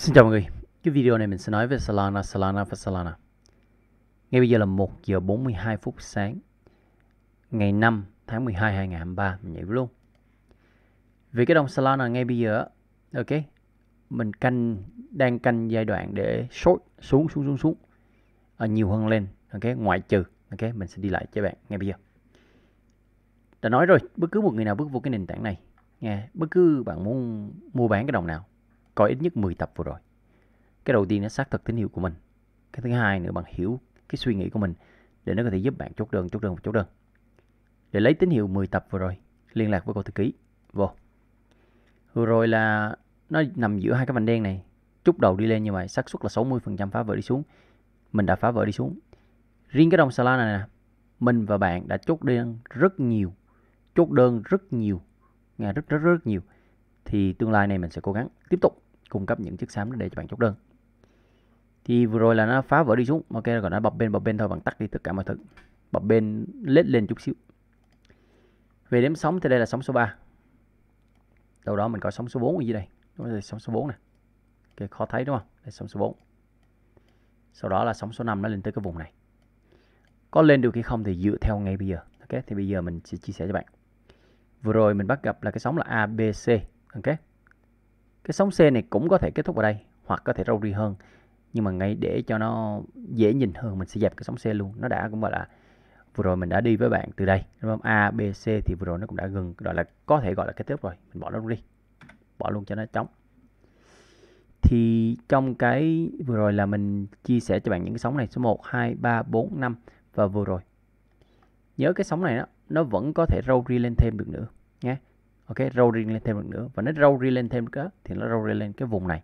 Xin chào mọi người Cái video này mình sẽ nói về Solana, Solana và Solana Ngay bây giờ là 1 giờ 42 phút sáng Ngày 5 tháng 12 2023 Mình nhảy luôn Vì cái đồng Solana ngay bây giờ Ok Mình canh Đang canh giai đoạn để short xuống xuống xuống xuống à, Nhiều hơn lên Ok Ngoại trừ Ok Mình sẽ đi lại cho bạn ngay bây giờ Đã nói rồi Bất cứ một người nào bước vô cái nền tảng này nghe Bất cứ bạn muốn mua bán cái đồng nào coi ít nhất 10 tập vừa rồi. Cái đầu tiên nó xác thực tín hiệu của mình. Cái thứ hai nữa bạn hiểu cái suy nghĩ của mình để nó có thể giúp bạn chốt đơn, chốt đơn và chốt đơn. Để lấy tín hiệu 10 tập vừa rồi, liên lạc với cô thư ký. Vô. Vừa rồi là nó nằm giữa hai cái vành đen này. Chút đầu đi lên như vậy, xác suất là 60% phá vỡ đi xuống. Mình đã phá vỡ đi xuống. Riêng cái đồng sala này nè, mình và bạn đã chốt đơn rất nhiều. Chốt đơn rất nhiều. Nghe rất rất rất nhiều. Thì tương lai này mình sẽ cố gắng tiếp tục cung cấp những chiếc xám để cho bạn chốt đơn thì vừa rồi là nó phá vỡ đi xuống ok rồi nó bập bên bập bên thôi bạn tắt đi tất cả mọi thứ bập bên lết lên chút xíu về đếm sóng thì đây là sóng số 3 đâu đó mình có sóng số 4 ở dưới đây đúng rồi sóng số 4 nè ok khó thấy đúng không đây sóng số 4 sau đó là sóng số 5 nó lên tới cái vùng này có lên được hay không thì dựa theo ngay bây giờ ok thì bây giờ mình sẽ chia sẻ cho bạn vừa rồi mình bắt gặp là cái sóng là ABC ok cái sóng C này cũng có thể kết thúc ở đây hoặc có thể râu ri hơn nhưng mà ngay để cho nó dễ nhìn hơn mình sẽ dẹp cái sóng C luôn nó đã cũng gọi là vừa rồi mình đã đi với bạn từ đây đúng không A B C thì vừa rồi nó cũng đã gần gọi là có thể gọi là kết thúc rồi mình bỏ nó đi bỏ luôn cho nó trống thì trong cái vừa rồi là mình chia sẻ cho bạn những cái sóng này số 1 2 3 4 5 và vừa rồi nhớ cái sóng này đó, nó vẫn có thể râu ri lên thêm được nữa ok râu riêng lên thêm được nữa và nó râu riêng lên thêm nữa thì nó râu riêng lên cái vùng này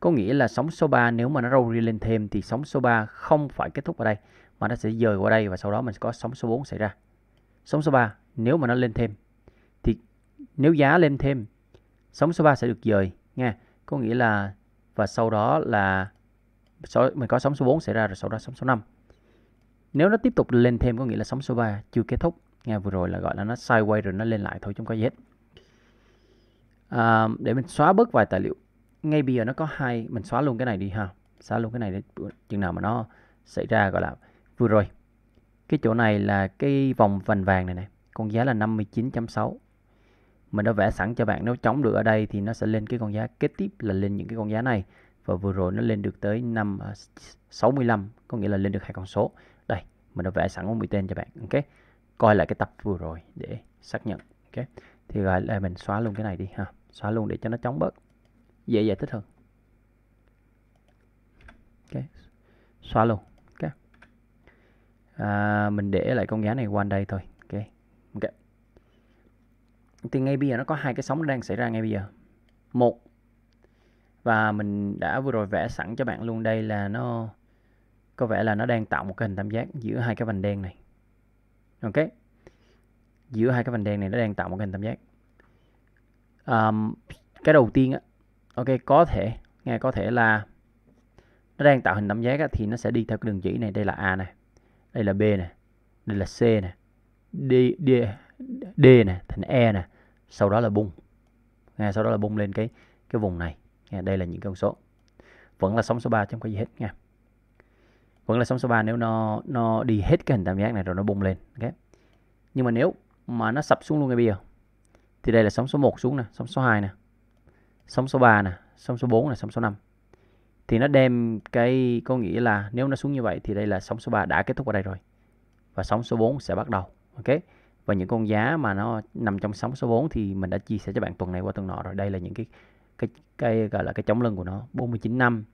có nghĩa là sóng số 3 nếu mà nó râu riêng lên thêm thì sóng số 3 không phải kết thúc ở đây mà nó sẽ dời qua đây và sau đó mình sẽ có sóng số 4 xảy ra sóng số 3 nếu mà nó lên thêm thì nếu giá lên thêm sóng số 3 sẽ được dời nha có nghĩa là và sau đó là mình có sóng số 4 xảy ra rồi sau đó sóng số 5 nếu nó tiếp tục lên thêm có nghĩa là sóng số 3 chưa kết thúc nghe vừa rồi là gọi là nó sideways rồi nó lên lại thôi chúng có gì hết à, để mình xóa bớt vài tài liệu ngay bây giờ nó có hai mình xóa luôn cái này đi ha xóa luôn cái này để chừng nào mà nó xảy ra gọi là vừa rồi cái chỗ này là cái vòng vành vàng này này con giá là 59.6 mình đã vẽ sẵn cho bạn nếu chống được ở đây thì nó sẽ lên cái con giá kế tiếp là lên những cái con giá này và vừa rồi nó lên được tới năm 65 à, có nghĩa là lên được hai con số đây mình đã vẽ sẵn một mũi tên cho bạn ok coi lại cái tập vừa rồi để xác nhận ok thì gọi là mình xóa luôn cái này đi ha xóa luôn để cho nó chóng bớt dễ giải thích hơn ok xóa luôn ok à, mình để lại con giá này qua đây thôi ok ok thì ngay bây giờ nó có hai cái sóng đang xảy ra ngay bây giờ một và mình đã vừa rồi vẽ sẵn cho bạn luôn đây là nó có vẻ là nó đang tạo một cái hình tam giác giữa hai cái vành đen này ok giữa hai cái vành đen này nó đang tạo một cái hình tam giác um, cái đầu tiên á ok có thể nghe có thể là nó đang tạo hình tam giác á, thì nó sẽ đi theo cái đường chỉ này đây là a này đây là b này đây là c này d d d này thành e này sau đó là bung nghe sau đó là bung lên cái cái vùng này nghe đây là những con số vẫn là sóng số 3 chứ không có gì hết nha vẫn là sóng số 3 nếu nó nó đi hết cái hình tam giác này rồi nó bung lên ok nhưng mà nếu mà nó sập xuống luôn ngay bây giờ thì đây là sóng số 1 xuống nè sóng số 2 nè sóng số 3 nè sóng số 4 nè sóng số 5 thì nó đem cái có nghĩa là nếu nó xuống như vậy thì đây là sóng số 3 đã kết thúc ở đây rồi và sóng số 4 sẽ bắt đầu ok và những con giá mà nó nằm trong sóng số 4 thì mình đã chia sẻ cho bạn tuần này qua tuần nọ rồi đây là những cái cái cái gọi là cái chống lưng của nó 49 năm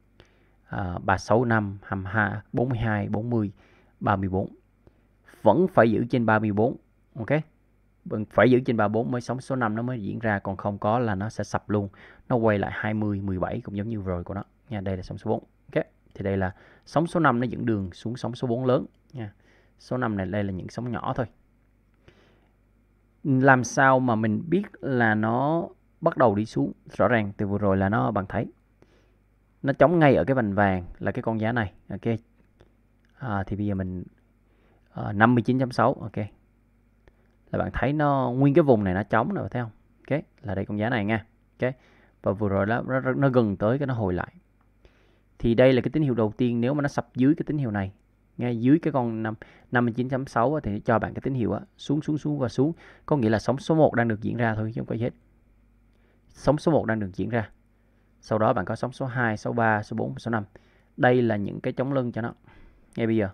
uh, 365, 22, 42, 40, 34. Vẫn phải giữ trên 34, ok? vẫn Phải giữ trên 34 mới sống số 5 nó mới diễn ra, còn không có là nó sẽ sập luôn. Nó quay lại 20, 17 cũng giống như rồi của nó. Nha, đây là sóng số 4, ok? Thì đây là sóng số 5 nó dẫn đường xuống sóng số 4 lớn nha. Số 5 này đây là những sóng nhỏ thôi. Làm sao mà mình biết là nó bắt đầu đi xuống? Rõ ràng từ vừa rồi là nó bạn thấy nó chống ngay ở cái vành vàng là cái con giá này ok à, thì bây giờ mình à, 59.6 ok là bạn thấy nó nguyên cái vùng này nó chống rồi thấy không ok là đây con giá này nha ok và vừa rồi nó, nó, nó gần tới cái nó hồi lại thì đây là cái tín hiệu đầu tiên nếu mà nó sập dưới cái tín hiệu này ngay dưới cái con 59.6 thì cho bạn cái tín hiệu á, xuống xuống xuống và xuống có nghĩa là sóng số 1 đang được diễn ra thôi chứ không có gì hết sóng số 1 đang được diễn ra sau đó bạn có sóng số 2 số 3 số 4 số 5 đây là những cái chống lưng cho nó ngay bây giờ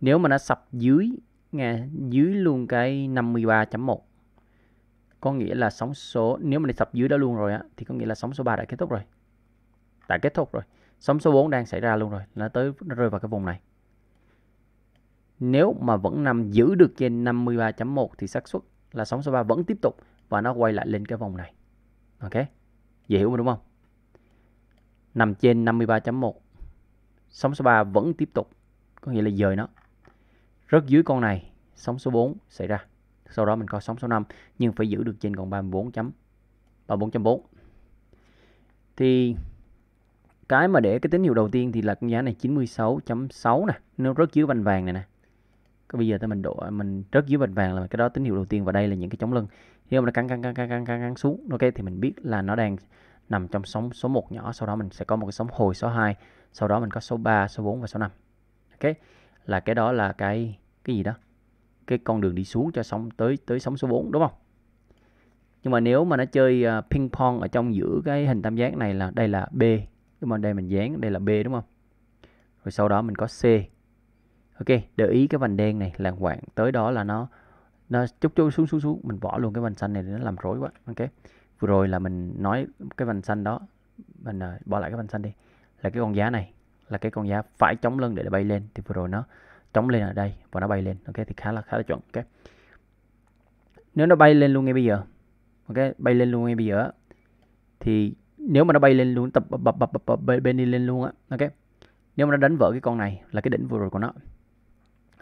nếu mà nó sập dưới nghe dưới luôn cái 53.1 có nghĩa là sóng số nếu mà nó sập dưới đó luôn rồi á thì có nghĩa là sóng số 3 đã kết thúc rồi đã kết thúc rồi sóng số 4 đang xảy ra luôn rồi nó tới nó rơi vào cái vùng này nếu mà vẫn nằm giữ được trên 53.1 thì xác suất là sóng số 3 vẫn tiếp tục và nó quay lại lên cái vùng này ok Dễ hiểu mà đúng không? Nằm trên 53.1 Sóng số 3 vẫn tiếp tục Có nghĩa là dời nó rất dưới con này Sóng số 4 xảy ra Sau đó mình có sóng số 5 Nhưng phải giữ được trên còn 34.4 Thì cái mà để cái tín hiệu đầu tiên thì là con giá này 96.6 nè Nó rất dưới vành vàng này nè cái bây giờ tới mình độ mình rớt dưới vành vàng là cái đó tín hiệu đầu tiên và đây là những cái chống lưng nếu mà nó căng căng căng căng căng căng cắn xuống ok thì mình biết là nó đang nằm trong sóng số 1 nhỏ sau đó mình sẽ có một cái sóng hồi số 2 sau đó mình có số 3 số 4 và số 5 ok là cái đó là cái cái gì đó cái con đường đi xuống cho sóng tới tới sóng số 4 đúng không nhưng mà nếu mà nó chơi ờ, ping pong ở trong giữa cái hình tam giác này là đây là B đúng không đây mình dán đây là B đúng không rồi sau đó mình có C ok để ý cái vành đen này là quạng tới đó là nó nó chút chút xuống xuống xuống mình bỏ luôn cái vành xanh này để nó làm rối quá ok vừa rồi là mình nói cái vành xanh đó mình uh, bỏ lại cái vành xanh đi là cái con giá này là cái con giá phải chống lưng để, để bay lên thì vừa rồi nó chống lên ở đây và nó bay lên ok thì khá là khá là chuẩn ok nếu nó bay lên luôn ngay bây giờ ok bay lên luôn ngay bây giờ thì nếu mà nó bay lên luôn tập bập bập bập bập bên đi lên luôn á ok nếu mà nó đánh vỡ cái con này là cái đỉnh vừa rồi của nó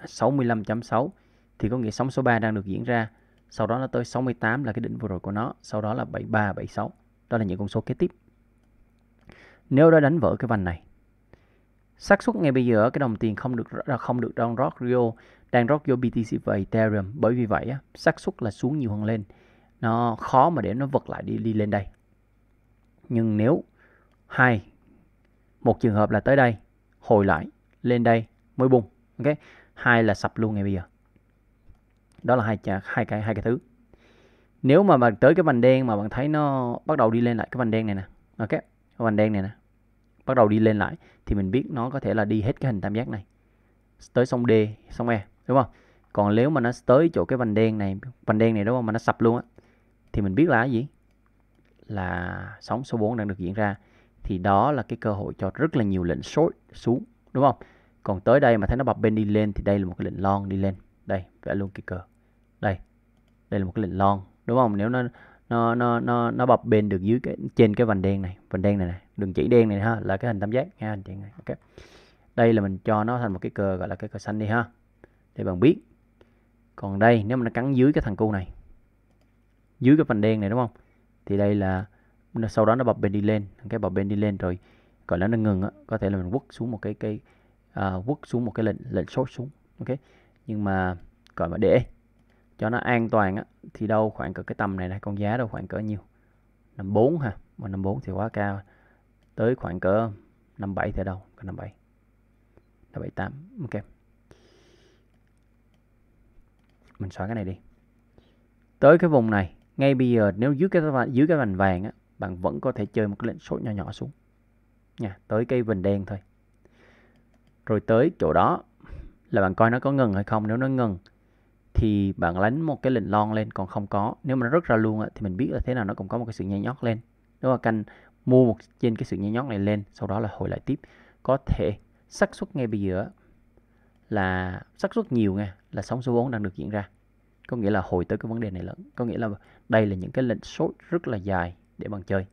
65.6 thì có nghĩa sóng số 3 đang được diễn ra sau đó nó tới 68 là cái đỉnh vừa rồi của nó sau đó là 73 76 đó là những con số kế tiếp nếu đã đánh vỡ cái vành này xác suất ngay bây giờ cái đồng tiền không được à, không được đang rót Rio đang rót vô BTC và Ethereum bởi vì vậy xác suất là xuống nhiều hơn lên nó khó mà để nó vật lại đi đi lên đây nhưng nếu hai một trường hợp là tới đây hồi lại lên đây mới bùng ok hai là sập luôn ngay bây giờ đó là hai hai cái hai cái thứ nếu mà bạn tới cái vành đen mà bạn thấy nó bắt đầu đi lên lại cái vành đen này nè ok cái vành đen này nè bắt đầu đi lên lại thì mình biết nó có thể là đi hết cái hình tam giác này tới sông D sông E đúng không còn nếu mà nó tới chỗ cái vành đen này vành đen này đúng không mà nó sập luôn á thì mình biết là cái gì là sóng số 4 đang được diễn ra thì đó là cái cơ hội cho rất là nhiều lệnh short xuống đúng không còn tới đây mà thấy nó bập bên đi lên thì đây là một cái lệnh long đi lên đây vẽ luôn cái cờ đây đây là một cái lệnh long đúng không nếu nó nó nó nó nó bập bên được dưới cái trên cái vành đen này vành đen này này đường chỉ đen này ha là cái hình tam giác nha anh chị này ok đây là mình cho nó thành một cái cờ gọi là cái cờ xanh đi ha để bạn biết còn đây nếu mà nó cắn dưới cái thằng cu này dưới cái vành đen này đúng không thì đây là sau đó nó bập bên đi lên cái bập bên đi lên rồi gọi là nó ngừng á có thể là mình quất xuống một cái cái uh, quất xuống một cái lệnh lệnh sốt xuống ok nhưng mà gọi mà để cho nó an toàn á, thì đâu khoảng cỡ cái tầm này này con giá đâu khoảng cỡ nhiêu năm bốn ha mà năm bốn thì quá cao tới khoảng cỡ năm bảy thì đâu năm bảy năm bảy tám ok mình xóa cái này đi tới cái vùng này ngay bây giờ nếu dưới cái dưới cái vành vàng á, bạn vẫn có thể chơi một cái lệnh sốt nhỏ nhỏ xuống nha tới cây vành đen thôi rồi tới chỗ đó là bạn coi nó có ngừng hay không nếu nó ngừng thì bạn lánh một cái lệnh lon lên còn không có nếu mà nó rớt ra luôn á, thì mình biết là thế nào nó cũng có một cái sự nhảy nhót lên nếu mà canh mua một trên cái sự nhảy nhót này lên sau đó là hồi lại tiếp có thể xác suất ngay bây giờ là xác suất nhiều nha là sóng số 4 đang được diễn ra có nghĩa là hồi tới cái vấn đề này lớn có nghĩa là đây là những cái lệnh short rất là dài để bạn chơi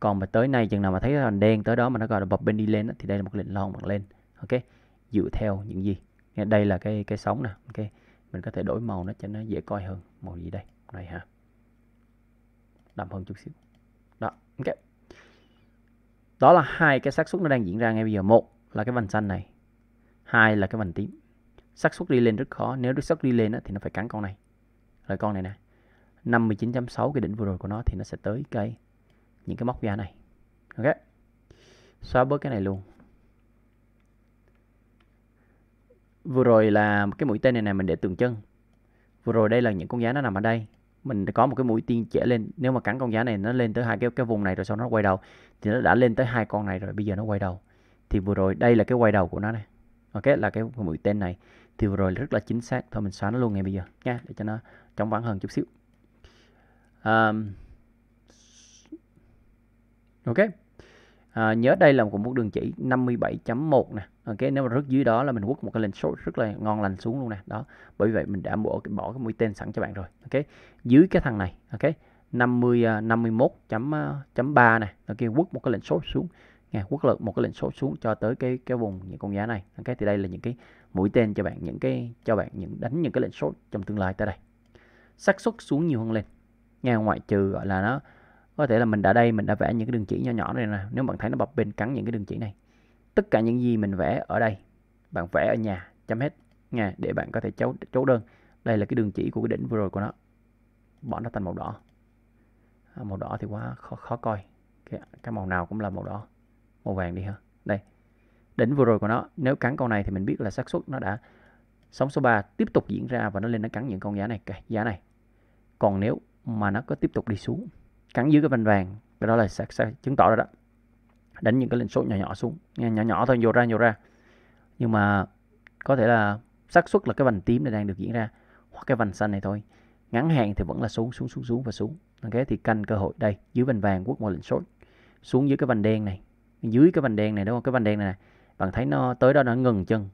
còn mà tới nay chừng nào mà thấy cái đèn tới đó mà nó gọi là bập bên đi lên thì đây là một lệnh lon bạn lên ok dựa theo những gì đây là cái cái sóng nè ok mình có thể đổi màu nó cho nó dễ coi hơn màu gì đây này hả đậm hơn chút xíu đó ok đó là hai cái xác suất nó đang diễn ra ngay bây giờ một là cái vành xanh này hai là cái vành tím xác suất đi lên rất khó nếu xác suất đi lên thì nó phải cắn con này là con này nè 59.6 cái đỉnh vừa rồi của nó thì nó sẽ tới cây những cái móc da này ok xóa bớt cái này luôn vừa rồi là cái mũi tên này này mình để tượng trưng vừa rồi đây là những con giá nó nằm ở đây mình có một cái mũi tên chẻ lên nếu mà cắn con giá này nó lên tới hai cái cái vùng này rồi sau nó quay đầu thì nó đã lên tới hai con này rồi bây giờ nó quay đầu thì vừa rồi đây là cái quay đầu của nó này ok là cái mũi tên này thì vừa rồi rất là chính xác thôi mình xóa nó luôn ngay bây giờ nha để cho nó chóng vắng hơn chút xíu um, ok à, nhớ đây là của một đường chỉ 57.1 nè ok nếu mà rớt dưới đó là mình quất một cái lệnh short rất là ngon lành xuống luôn nè đó bởi vậy mình đã bỏ cái bỏ cái mũi tên sẵn cho bạn rồi ok dưới cái thằng này ok 50 uh, 51.3 này ok quất một cái lệnh short xuống nghe quất lực một cái lệnh short xuống cho tới cái cái vùng những con giá này ok thì đây là những cái mũi tên cho bạn những cái cho bạn những đánh những cái lệnh short trong tương lai tới đây xác suất xuống nhiều hơn lên nghe ngoại trừ gọi là nó có thể là mình đã đây mình đã vẽ những cái đường chỉ nhỏ nhỏ này nè nếu bạn thấy nó bập bênh cắn những cái đường chỉ này tất cả những gì mình vẽ ở đây bạn vẽ ở nhà chấm hết nha để bạn có thể chấu chấu đơn đây là cái đường chỉ của cái đỉnh vừa rồi của nó bỏ nó thành màu đỏ à, màu đỏ thì quá khó, khó coi cái, cái màu nào cũng là màu đỏ màu vàng đi ha đây đỉnh vừa rồi của nó nếu cắn con này thì mình biết là xác suất nó đã sóng số 3 tiếp tục diễn ra và nó lên nó cắn những con giá này cái giá này còn nếu mà nó có tiếp tục đi xuống cắn dưới cái vành vàng cái đó là sẽ, sẽ chứng tỏ rồi đó đánh những cái lệnh số nhỏ nhỏ xuống Nghe, nhỏ nhỏ thôi vô ra vô ra nhưng mà có thể là xác suất là cái vành tím này đang được diễn ra hoặc cái vành xanh này thôi ngắn hạn thì vẫn là xuống xuống xuống xuống và xuống ok thì canh cơ hội đây dưới vành vàng quốc một lệnh số xuống dưới cái vành đen này dưới cái vành đen này đúng không cái vành đen này, này bạn thấy nó tới đó nó ngừng chân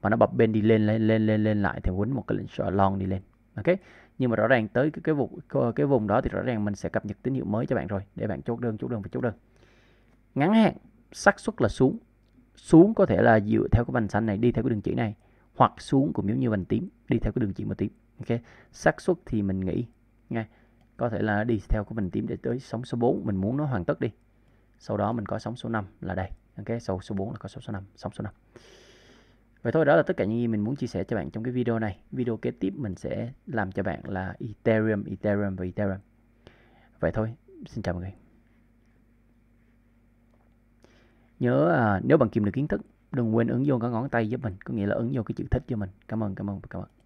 và nó bập bên đi lên lên lên lên lên lại thì quấn một cái lệnh short long đi lên ok nhưng mà rõ ràng tới cái, cái vùng cái vùng đó thì rõ ràng mình sẽ cập nhật tín hiệu mới cho bạn rồi để bạn chốt đơn chốt đơn và chốt đơn ngắn hạn xác suất là xuống xuống có thể là dựa theo cái vành xanh này đi theo cái đường chỉ này hoặc xuống cũng giống như vành tím đi theo cái đường chỉ màu tím ok xác suất thì mình nghĩ nha có thể là đi theo cái vành tím để tới sóng số 4 mình muốn nó hoàn tất đi sau đó mình có sóng số 5 là đây ok Sau số 4 là có sóng số 5 sóng số 5 Vậy thôi đó là tất cả những gì mình muốn chia sẻ cho bạn trong cái video này. Video kế tiếp mình sẽ làm cho bạn là Ethereum, Ethereum và Ethereum. Vậy thôi, xin chào mọi người. Nhớ à, nếu bạn kiếm được kiến thức, đừng quên ứng vô cái ngón tay giúp mình, có nghĩa là ứng vô cái chữ thích cho mình. Cảm ơn, cảm ơn, cảm ơn.